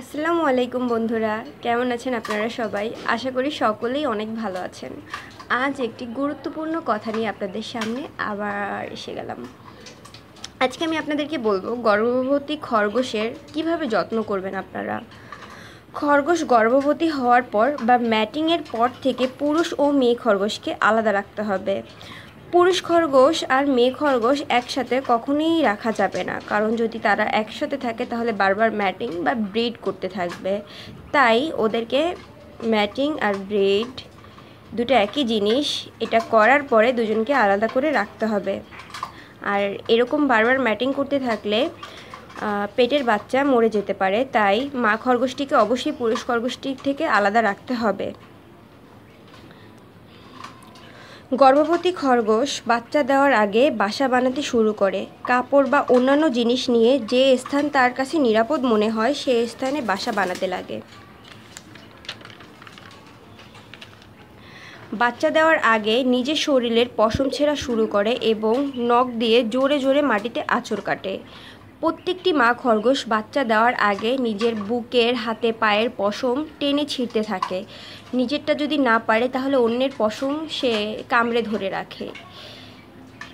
আসসালামু আলাইকুম বন্ধুরা কেমন আছেন আপনারা সবাই আশা করি সকলেই অনেক ভালো আছেন আজ একটি গুরুত্বপূর্ণ কথা নিয়ে আপনাদের সামনে আবার এসে গেলাম আজকে আমি আপনাদেরকে বলবো গর্ভবতী খরগোশের কিভাবে যত্ন করবেন আপনারা খরগোশ গর্ভবতী হওয়ার পর বা ম্যাটিংয়ের পর থেকে পুরুষ ও মেয়ে খরগোশকে আলাদা রাখতে হবে পুরুষ খরগোশ আর মেয়ে খরগোশ একসাথে কখনোই রাখা যাবে না কারণ যদি তারা একসাথে থাকে তাহলে বারবার ম্যাটিং বা ব্রিড করতে থাকবে তাই ওদেরকে ম্যাটিং আর ব্রিড দুটো একই জিনিস এটা করার পরে দুজনকে আলাদা করে রাখতে হবে আর এরকম বারবার ম্যাটিং করতে থাকলে পেটের বাচ্চা মরে যেতে পারে তাই মা খরগোশটিকে অবশ্যই পুরুষ খরগোশটির থেকে আলাদা রাখতে হবে গর্ভবতী খরগোশ বাচ্চা দেওয়ার আগে বাসা বানাতে শুরু করে কাপড় বা অন্যান্য জিনিস নিয়ে যে স্থান তার কাছে নিরাপদ মনে হয় সে স্থানে বাসা বানাতে লাগে বাচ্চা দেওয়ার আগে নিজের শরীরের পশম ছেঁড়া শুরু করে এবং নখ দিয়ে জোরে জোরে মাটিতে আঁচড় কাটে প্রত্যেকটি মা খরগোশ বাচ্চা দেওয়ার আগে নিজের বুকের হাতে পায়ের পশম টেনে ছিঁড়তে থাকে নিজেরটা যদি না পারে তাহলে অন্যের পশম সে কামড়ে ধরে রাখে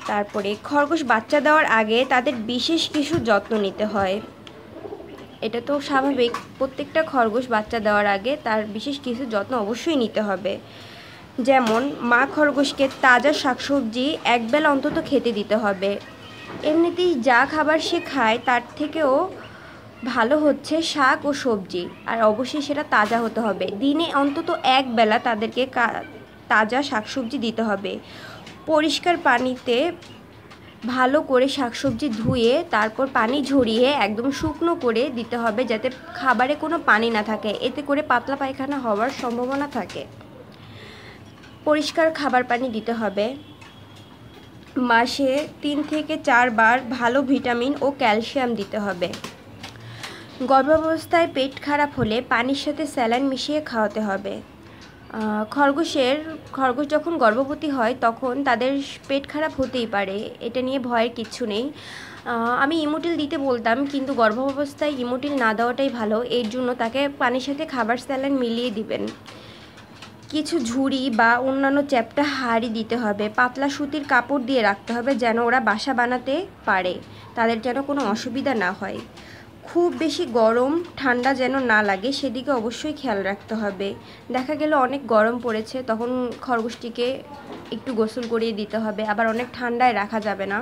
তারপরে খরগোশ বাচ্চা দেওয়ার আগে তাদের বিশেষ কিছু যত্ন নিতে হয় এটা তো স্বাভাবিক প্রত্যেকটা খরগোশ বাচ্চা দেওয়ার আগে তার বিশেষ কিছু যত্ন অবশ্যই নিতে হবে যেমন মা খরগোশকে তাজা শাকসবজি একবেলা অন্তত খেতে দিতে হবে এমনিতেই যা খাবার সে খায় তার থেকেও ভালো হচ্ছে শাক ও সবজি আর অবশ্যই সেটা তাজা হতে হবে দিনে অন্তত এক বেলা তাদেরকে তাজা শাকসবজি দিতে হবে পরিষ্কার পানিতে ভালো করে শাকসবজি ধুয়ে তারপর পানি ঝরিয়ে একদম শুকনো করে দিতে হবে যাতে খাবারে কোনো পানি না থাকে এতে করে পাতলা পায়খানা হওয়ার সম্ভাবনা থাকে পরিষ্কার খাবার পানি দিতে হবে মাসে তিন থেকে চারবার ভালো ভিটামিন ও ক্যালসিয়াম দিতে হবে গর্ভাবস্থায় পেট খারাপ হলে পানির সাথে স্যালাইন মিশিয়ে খাওয়াতে হবে খরগোশের খরগোশ যখন গর্ভবতী হয় তখন তাদের পেট খারাপ হতেই পারে এটা নিয়ে ভয়ের কিছু নেই আমি ইমোটিল দিতে বলতাম কিন্তু গর্ভাবস্থায় ইমোটিল না দেওয়াটাই ভালো এর জন্য তাকে পানির সাথে খাবার স্যালাইন মিলিয়ে দিবেন কিছু ঝুড়ি বা অন্যান্য চ্যাপটা হাড়ি দিতে হবে পাতলা সুতির কাপড় দিয়ে রাখতে হবে যেন ওরা বাসা বানাতে পারে তাদের যেন কোনো অসুবিধা না হয় খুব বেশি গরম ঠান্ডা যেন না লাগে সেদিকে অবশ্যই খেয়াল রাখতে হবে দেখা গেল অনেক গরম পড়েছে তখন খরগোশটিকে একটু গোসল করিয়ে দিতে হবে আবার অনেক ঠান্ডায় রাখা যাবে না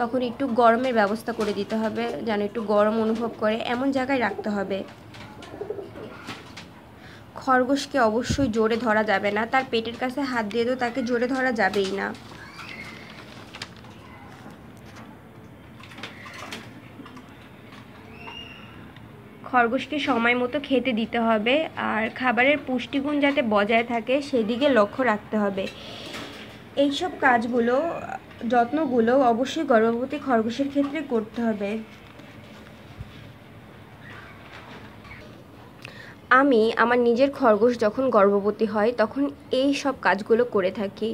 তখন একটু গরমের ব্যবস্থা করে দিতে হবে যেন একটু গরম অনুভব করে এমন জায়গায় রাখতে হবে খরগোশকে অবশ্যই জোরে ধরা যাবে না তার পেটের কাছে হাত দিয়ে তো তাকে জোরে ধরা যাবেই না খরগোশকে সময় মতো খেতে দিতে হবে আর খাবারের পুষ্টিগুণ যাতে বজায় থাকে সেদিকে লক্ষ্য রাখতে হবে এইসব কাজগুলো যত্নগুলো অবশ্যই গর্ভবতী খরগোশের ক্ষেত্রে করতে হবে আমি আমার নিজের খরগোশ যখন গর্ভবতী হয় তখন এই সব কাজগুলো করে থাকি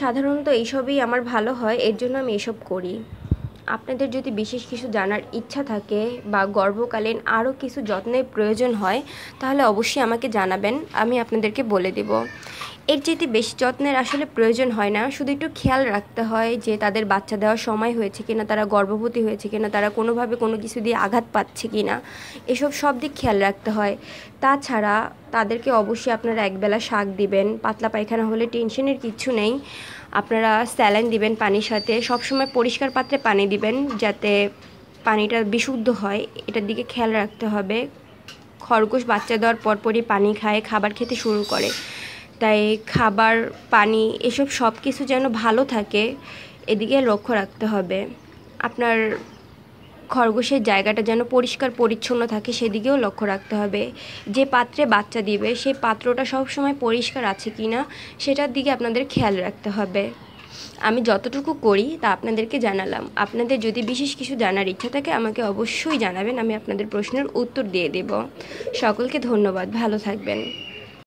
সাধারণত এইসবই আমার ভালো হয় এর জন্য আমি এসব করি আপনাদের যদি বিশেষ কিছু জানার ইচ্ছা থাকে বা গর্ভকালীন আরও কিছু যত্নের প্রয়োজন হয় তাহলে অবশ্যই আমাকে জানাবেন আমি আপনাদেরকে বলে দেব এর যেতে বেশি যত্নের আসলে প্রয়োজন হয় না শুধু একটু খেয়াল রাখতে হয় যে তাদের বাচ্চা দেওয়ার সময় হয়েছে কিনা তারা গর্ভবতী হয়েছে কিনা তারা কোনোভাবে কোনো কিছু দিয়ে আঘাত পাচ্ছে কিনা এসব সব দিক খেয়াল রাখতে হয় তাছাড়া তাদেরকে অবশ্যই আপনারা একবেলা শাক দিবেন পাতলা পায়খানা হলে টেনশনের কিছু নেই আপনারা স্যালাইন দিবেন পানির সাথে সবসময় পরিষ্কার পাত্রে পানি দিবেন যাতে পানিটা বিশুদ্ধ হয় এটার দিকে খেয়াল রাখতে হবে খরগোশ বাচ্চা দেওয়ার পরপরই পানি খায় খাবার খেতে শুরু করে তাই খাবার পানি এসব সব কিছু যেন ভালো থাকে এদিকে লক্ষ্য রাখতে হবে আপনার খরগোশের জায়গাটা যেন পরিষ্কার পরিচ্ছন্ন থাকে সেদিকেও লক্ষ্য রাখতে হবে যে পাত্রে বাচ্চা দিবে সেই পাত্রটা সবসময় পরিষ্কার আছে কি না সেটার দিকে আপনাদের খেয়াল রাখতে হবে আমি যতটুকু করি তা আপনাদেরকে জানালাম আপনাদের যদি বিশেষ কিছু জানার ইচ্ছা থাকে আমাকে অবশ্যই জানাবেন আমি আপনাদের প্রশ্নের উত্তর দিয়ে দেব সকলকে ধন্যবাদ ভালো থাকবেন